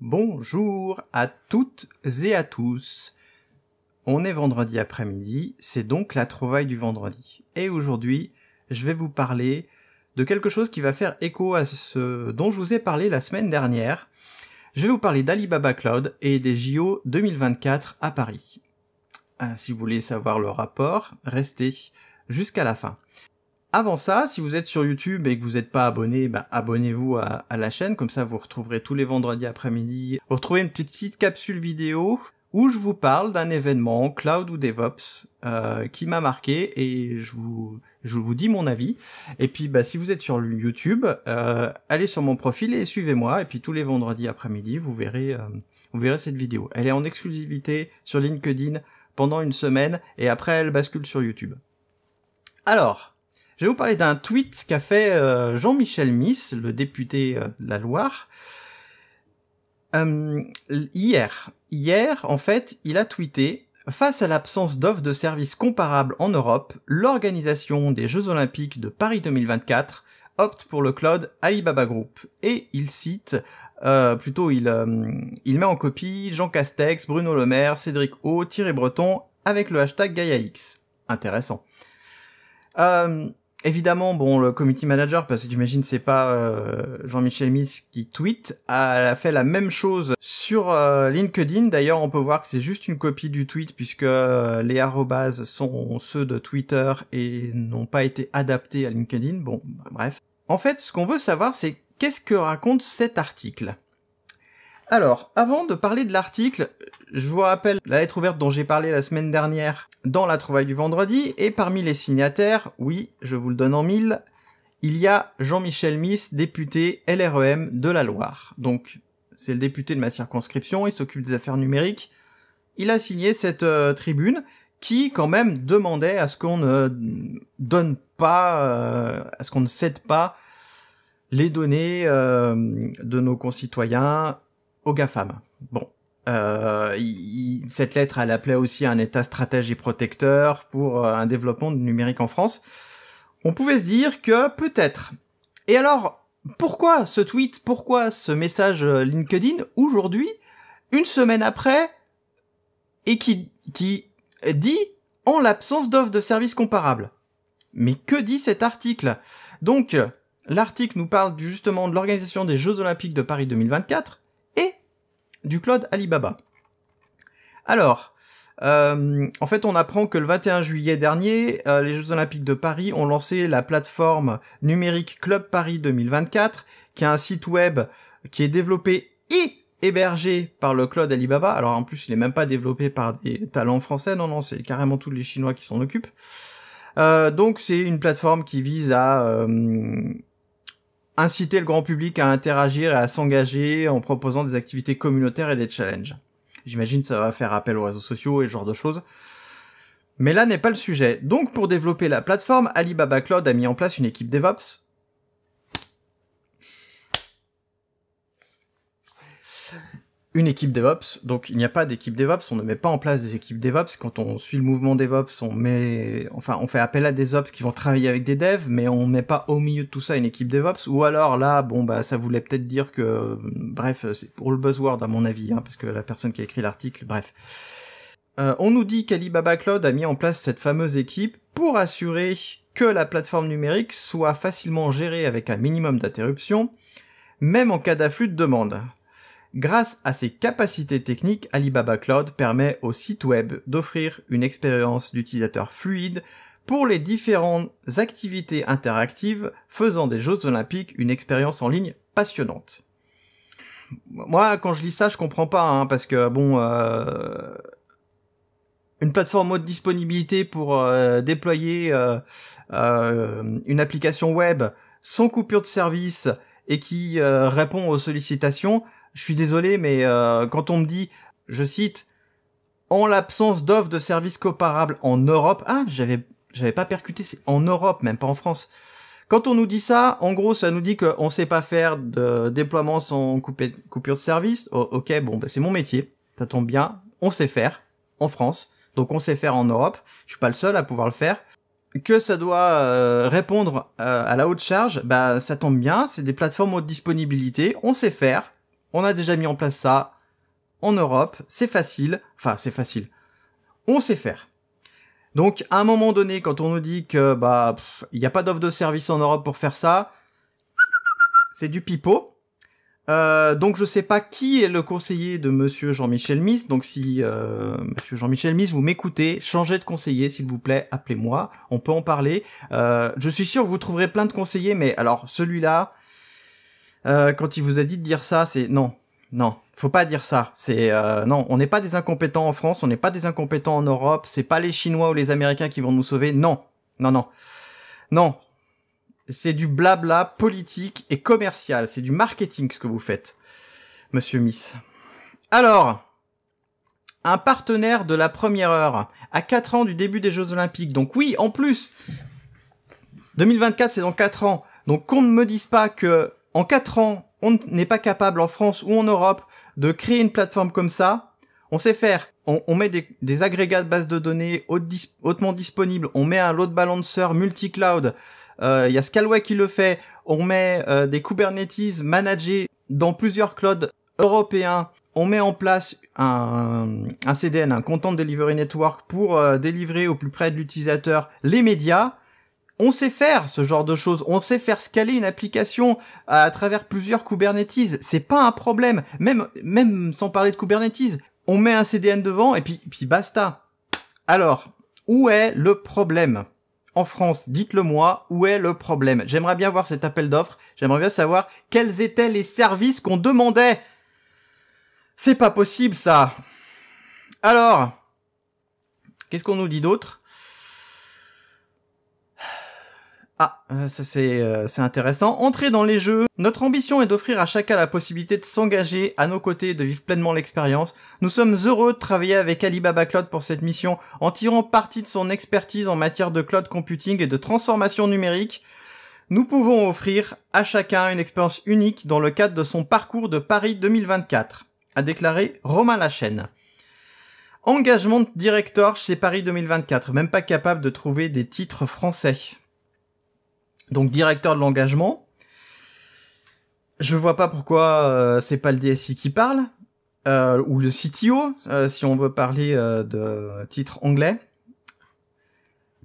Bonjour à toutes et à tous. On est vendredi après-midi, c'est donc la trouvaille du vendredi. Et aujourd'hui, je vais vous parler de quelque chose qui va faire écho à ce dont je vous ai parlé la semaine dernière. Je vais vous parler d'Alibaba Cloud et des JO 2024 à Paris. Euh, si vous voulez savoir le rapport, restez jusqu'à la fin. Avant ça, si vous êtes sur YouTube et que vous n'êtes pas abonné, bah, abonnez-vous à, la chaîne, comme ça vous retrouverez tous les vendredis après-midi. Vous retrouvez une petite, capsule vidéo où je vous parle d'un événement, cloud ou DevOps, euh, qui m'a marqué et je vous, dis mon avis. Et puis bah, si vous êtes sur YouTube, euh, allez sur mon profil et suivez-moi. Et puis tous les vendredis après-midi, vous euh, vous verrez cette vidéo. Elle est en exclusivité sur LinkedIn pendant une semaine et après elle bascule sur YouTube. Alors, je vais vous parler d'un tweet qu'a fait euh, Jean-Michel Miss, le député euh, de la Loire, euh, hier. Hier, en fait, il a tweeté Face à l'absence d'offres de services comparables en Europe, l'organisation des Jeux Olympiques de Paris 2024 opte pour le cloud Alibaba Group. Et il cite, plutôt il, il met en copie Jean Castex, Bruno Le Maire, Cédric O, Thierry Breton avec le hashtag GaiaX. Intéressant évidemment, bon, le committee manager, parce que j'imagine c'est pas euh, Jean-Michel Miss qui tweet, a, fait la même chose sur euh, LinkedIn. D'ailleurs, on peut voir que c'est juste une copie du tweet puisque euh, les arrobas sont ceux de Twitter et n'ont pas été adaptés à LinkedIn. Bon, bref. En fait, ce qu'on veut savoir, c'est qu'est-ce que raconte cet article alors, avant de parler de l'article, je vous rappelle la lettre ouverte dont j'ai parlé la semaine dernière dans la trouvaille du vendredi, et parmi les signataires, oui, je vous le donne en mille, il y a Jean-Michel Miss, député LREM de la Loire. Donc, c'est le député de ma circonscription, il s'occupe des affaires numériques. Il a signé cette euh, tribune qui, quand même, demandait à ce qu'on ne donne pas, euh, à ce qu'on ne cède pas les données euh, de nos concitoyens GAFAM. Bon. Euh, cette lettre, elle appelait aussi un État stratégie protecteur pour euh, un développement numérique en France. On pouvait se dire que peut-être. Et alors, pourquoi ce tweet, pourquoi ce message euh, LinkedIn aujourd'hui, une semaine après, et qui, qui dit en l'absence d'offres de services comparables Mais que dit cet article Donc, l'article nous parle justement de l'organisation des Jeux Olympiques de Paris 2024, du cloud Alibaba. Alors, euh, en fait, on apprend que le 21 juillet dernier, euh, les Jeux Olympiques de Paris ont lancé la plateforme numérique Club Paris 2024, qui est un site web qui est développé et hébergé par le cloud Alibaba. Alors en plus, il n'est même pas développé par des talents français, non, non, c'est carrément tous les Chinois qui s'en occupent. Euh, donc c'est une plateforme qui vise à inciter le grand public à interagir et à s'engager en proposant des activités communautaires et des challenges. J'imagine ça va faire appel aux réseaux sociaux et ce genre de choses. Mais là n'est pas le sujet. Donc pour développer la plateforme, Alibaba Cloud a mis en place une équipe DevOps une équipe DevOps. Donc il n'y a pas d'équipe DevOps, on ne met pas en place des équipes DevOps. Quand on suit le mouvement DevOps, on met, enfin, on fait appel à des ops qui vont travailler avec des devs, mais on met pas au milieu de tout ça une équipe DevOps. Ou alors là, bon bah ça voulait peut-être dire que, bref, c'est pour le buzzword à mon avis, hein, parce que la personne qui a écrit l'article, bref. Euh, on nous dit qu'Alibaba Cloud a mis en place cette fameuse équipe pour assurer que la plateforme numérique soit facilement gérée avec un minimum d'interruption, même en cas d'afflux de demandes. Grâce à ses capacités techniques, Alibaba Cloud permet au site web d'offrir une expérience d'utilisateur fluide pour les différentes activités interactives faisant des Jeux olympiques une expérience en ligne passionnante. Moi, quand je lis ça, je comprends pas, hein, parce que bon, euh, une plateforme haute disponibilité pour euh, déployer euh, une application web sans coupure de service et qui répond aux sollicitations, je suis désolé, mais euh, quand on me dit, je cite, en l'absence d'offres de services comparables en Europe, ah, j'avais, j'avais pas percuté, c'est en Europe, même pas en France. Quand on nous dit ça, en gros, ça nous dit qu'on sait pas faire de déploiement sans coupure de service. ok, bon, bah, c'est mon métier. Ça tombe bien. On sait faire. En France. Donc on sait faire en Europe. Je suis pas le seul à pouvoir le faire. Que ça doit euh, répondre euh, à la haute charge, bah ça tombe bien, c'est des plateformes haute disponibilité, on sait faire. On a déjà mis en place ça en Europe, c'est facile, enfin c'est facile. On sait faire. Donc à un moment donné, quand on nous dit que bah il n'y a pas d'offre de service en Europe pour faire ça, c'est du pipeau. Euh, donc je sais pas qui est le conseiller de Monsieur Jean-Michel Miss. Donc si euh, Monsieur Jean-Michel Miss vous m'écoutez, changez de conseiller s'il vous plaît, appelez-moi. On peut en parler. Euh, je suis sûr que vous trouverez plein de conseillers, mais alors celui-là, euh, quand il vous a dit de dire ça, c'est non, non, faut pas dire ça. C'est euh, non, on n'est pas des incompétents en France, on n'est pas des incompétents en Europe, c'est pas les Chinois ou les Américains qui vont nous sauver. Non, non, non, non. C'est du blabla politique et commercial, c'est du marketing ce que vous faites, Monsieur Miss. Alors, un partenaire de la première heure, à 4 ans du début des Jeux Olympiques. Donc oui, en plus, 2024 c'est dans 4 ans. Donc qu'on ne me dise pas que en 4 ans, on n'est pas capable en France ou en Europe de créer une plateforme comme ça. On sait faire. On, met des, des, agrégats de bases de données hautement disponibles. On met un load balancer multi-cloud. Euh, il y a Scalway qui le fait. On met euh, des Kubernetes managés dans plusieurs clouds européens. On met en place un, CDN, un Content Delivery Network, pour euh, délivrer au plus près de l'utilisateur les médias on sait faire ce genre de choses, on sait faire scaler une application à, travers plusieurs Kubernetes, c'est pas un problème, même, même sans parler de Kubernetes. On met un CDN devant et puis, puis basta. Alors, où est le problème en France, dites-le moi, où est le problème J'aimerais bien voir cet appel d'offres, j'aimerais bien savoir quels étaient les services qu'on demandait. C'est pas possible ça. Alors, qu'est-ce qu'on nous dit d'autre Ah, euh, ça euh, c'est intéressant. Entrer dans les jeux. Notre ambition est d'offrir à chacun la possibilité de s'engager à nos côtés et de vivre pleinement l'expérience. Nous sommes heureux de travailler avec Alibaba Cloud pour cette mission en tirant parti de son expertise en matière de cloud computing et de transformation numérique. Nous pouvons offrir à chacun une expérience unique dans le cadre de son parcours de Paris 2024, a déclaré Romain Lachaine. Engagement de directeur chez Paris 2024, même pas capable de trouver des titres français donc directeur de l'engagement. Je vois pas pourquoi euh, c'est pas le DSI qui parle euh, ou le CTO euh, si on veut parler de titre anglais.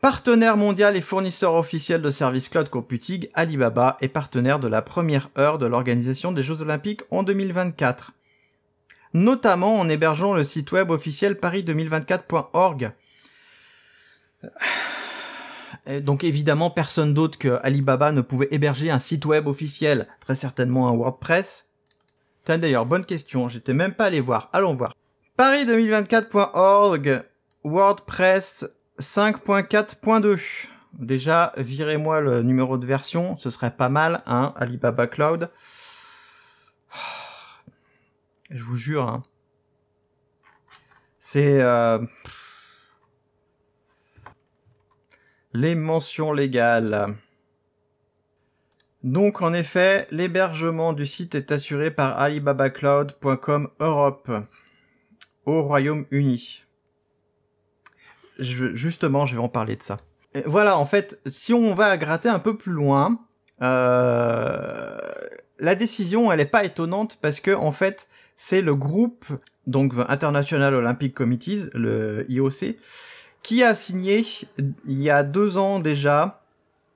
Partenaire mondial et fournisseur officiel de services cloud computing, Alibaba est partenaire de la première heure de l'organisation des Jeux Olympiques en 2024, notamment en hébergeant le site web officiel paris2024.org donc évidemment, personne d'autre que Alibaba ne pouvait héberger un site web officiel, très certainement un WordPress. T'as d'ailleurs, bonne question, j'étais même pas allé voir. Allons voir. Paris2024.org WordPress 5.4.2. Déjà, virez-moi le numéro de version, ce serait pas mal, hein, Alibaba Cloud. Je vous jure, hein. C'est... Euh, les mentions légales. Donc en effet, l'hébergement du site est assuré par alibabacloud.com Europe au Royaume-Uni. justement, je vais en parler de ça. voilà, en fait, si on va gratter un peu plus loin, euh, la décision, elle n'est pas étonnante parce que en fait, c'est le groupe donc International Olympic Committees, le IOC, qui a signé il y a deux ans déjà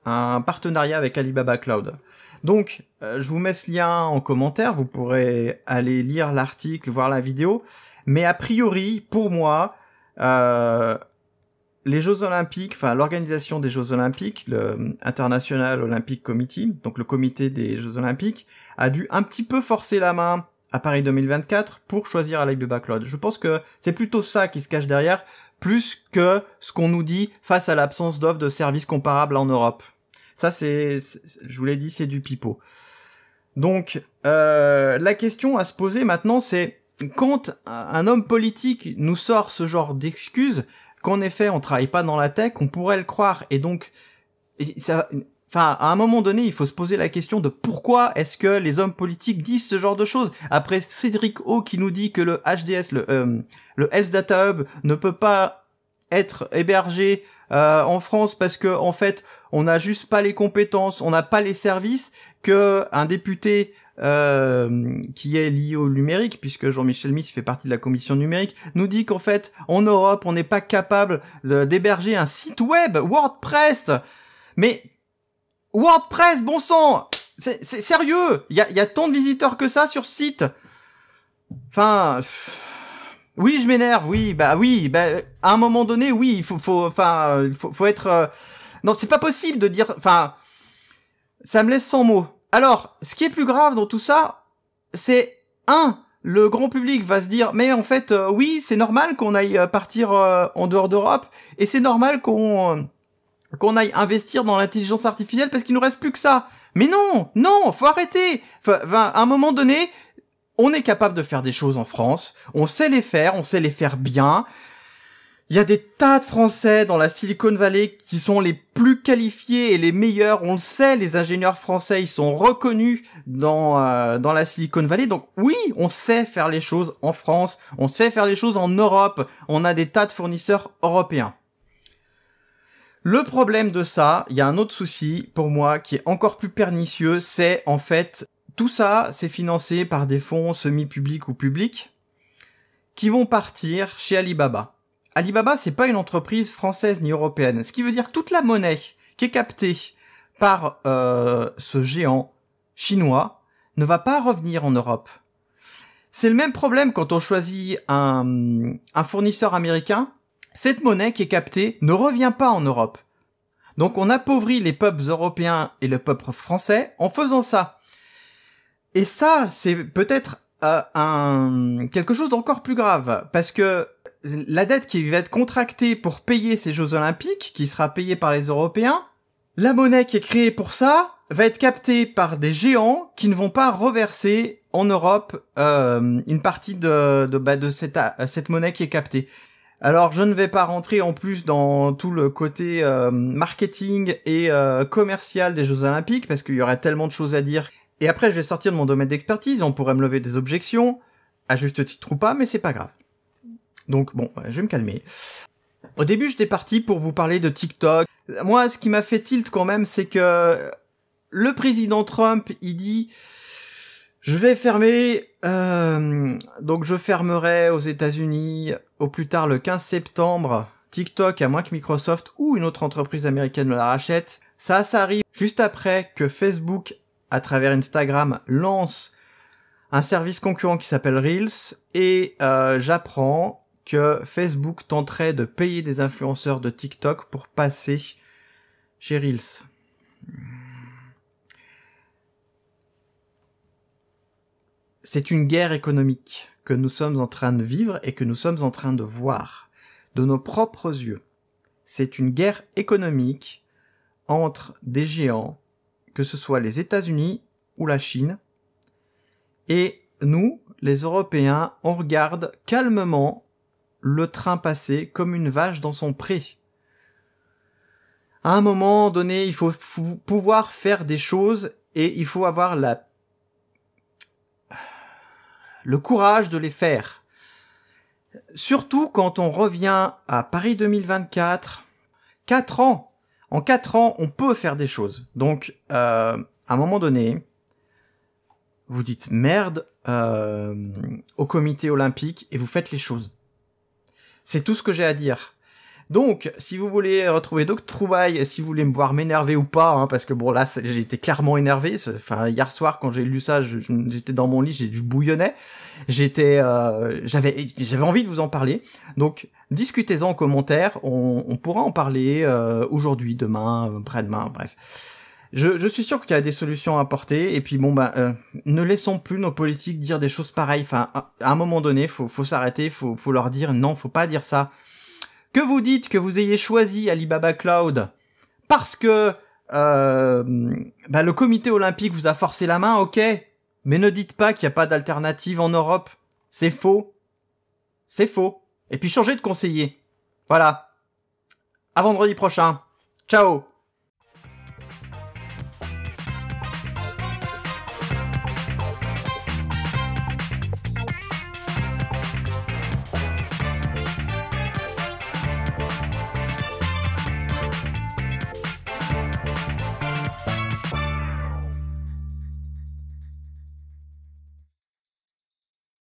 un partenariat avec Alibaba Cloud. Donc, euh, je vous mets ce lien en commentaire, vous pourrez aller lire l'article, voir la vidéo. Mais a priori, pour moi, euh, les Jeux Olympiques, enfin l'organisation des Jeux Olympiques, le International Olympic Committee, donc le comité des Jeux Olympiques, a dû un petit peu forcer la main à Paris 2024 pour choisir Alibaba Cloud. Je pense que c'est plutôt ça qui se cache derrière plus que ce qu'on nous dit face à l'absence d'offres de services comparables en Europe. Ça, c'est, je vous l'ai dit, c'est du pipeau. Donc, euh, la question à se poser maintenant, c'est quand un homme politique nous sort ce genre d'excuses, qu'en effet on travaille pas dans la tech, on pourrait le croire, et donc ça, Enfin, à un moment donné, il faut se poser la question de pourquoi est-ce que les hommes politiques disent ce genre de choses. Après Cédric O qui nous dit que le HDS, le, euh, le Health Data Hub, ne peut pas être hébergé euh, en France parce que en fait, on n'a juste pas les compétences, on n'a pas les services que un député euh, qui est lié au numérique, puisque Jean-Michel Miss fait partie de la commission numérique, nous dit qu'en fait, en Europe, on n'est pas capable d'héberger un site web WordPress. Mais WordPress, bon sang C'est sérieux Il y a, y a, tant de visiteurs que ça sur site Enfin... Oui, je m'énerve, oui, bah oui, bah à un moment donné, oui, il faut, faut, enfin, faut, faut être... Euh, non, c'est pas possible de dire... Enfin, ça me laisse sans mots. Alors, ce qui est plus grave dans tout ça, c'est... un le grand public va se dire mais en fait euh, oui c'est normal qu'on aille euh, partir en dehors d'Europe et c'est normal qu'on qu'on aille investir dans l'intelligence artificielle parce qu'il nous reste plus que ça. Mais non, non, faut arrêter. Enfin, à un moment donné, on est capable de faire des choses en France. On sait les faire, on sait les faire bien. Il y a des tas de Français dans la Silicon Valley qui sont les plus qualifiés et les meilleurs. On le sait, les ingénieurs français, ils sont reconnus dans, euh, dans la Silicon Valley. Donc oui, on sait faire les choses en France, on sait faire les choses en Europe. On a des tas de fournisseurs européens. Le problème de ça, il y a un autre souci pour moi qui est encore plus pernicieux, c'est en fait tout ça, c'est financé par des fonds semi-publics ou publics qui vont partir chez Alibaba. Alibaba, c'est pas une entreprise française ni européenne, ce qui veut dire que toute la monnaie qui est captée par euh, ce géant chinois ne va pas revenir en Europe. C'est le même problème quand on choisit un, un fournisseur américain cette monnaie qui est captée ne revient pas en Europe. Donc on appauvrit les peuples européens et le peuple français en faisant ça. Et ça, c'est peut-être euh, un quelque chose d'encore plus grave parce que la dette qui va être contractée pour payer ces Jeux Olympiques, qui sera payée par les Européens, la monnaie qui est créée pour ça va être captée par des géants qui ne vont pas reverser en Europe euh, une partie de bah, euh, cette monnaie qui est captée. Alors je ne vais pas rentrer en plus dans tout le côté euh, marketing et euh, commercial des Jeux Olympiques parce qu'il y aurait tellement de choses à dire. Et après je vais sortir de mon domaine d'expertise, on pourrait me lever des objections, à juste titre ou pas, mais c'est pas grave. Donc bon, je vais me calmer. Au début j'étais parti pour vous parler de TikTok. Moi ce qui m'a fait tilt quand même c'est que le président Trump il dit je vais fermer euh, donc je fermerai aux États-Unis au plus tard le 15 septembre TikTok, à moins que Microsoft ou une autre entreprise américaine ne la rachète. Ça, ça arrive juste après que Facebook, à travers Instagram, lance un service concurrent qui s'appelle Reels. Et euh, j'apprends que Facebook tenterait de payer des influenceurs de TikTok pour passer chez Reels. c'est une guerre économique que nous sommes en train de vivre et que nous sommes en train de voir de nos propres yeux. C'est une guerre économique entre des géants, que ce soit les États-Unis ou la Chine, et nous, les Européens, on regarde calmement le train passer comme une vache dans son pré. À un moment donné, il faut pouvoir faire des choses et il faut avoir la le courage de les faire. Surtout quand on revient à Paris 2024, 4 ans, en 4 ans, on peut faire des choses. Donc, euh, à un moment donné, vous dites merde euh, au comité olympique et vous faites les choses. C'est tout ce que j'ai à dire. Donc, si vous voulez retrouver d'autres trouvailles, si vous voulez me voir m'énerver ou pas, hein, parce que bon là, j'étais clairement énervé. Enfin, hier soir quand j'ai lu ça, j'étais dans mon lit, j'ai du bouillonnais. J'étais, euh, j'avais, j'avais envie de vous en parler. Donc, discutez-en en commentaire. On, on, pourra en parler euh, aujourd'hui, demain, après-demain, bref. Je, je, suis sûr qu'il y a des solutions à apporter. Et puis bon, bah, euh, ne laissons plus nos politiques dire des choses pareilles. Enfin, à, à un moment donné, faut, faut s'arrêter, faut, faut leur dire non, faut pas dire ça que vous dites que vous ayez choisi Alibaba Cloud parce que euh, bah, le comité olympique vous a forcé la main, ok, mais ne dites pas qu'il n'y a pas d'alternative en Europe. C'est faux. C'est faux. Et puis changez de conseiller. Voilà. À vendredi prochain. Ciao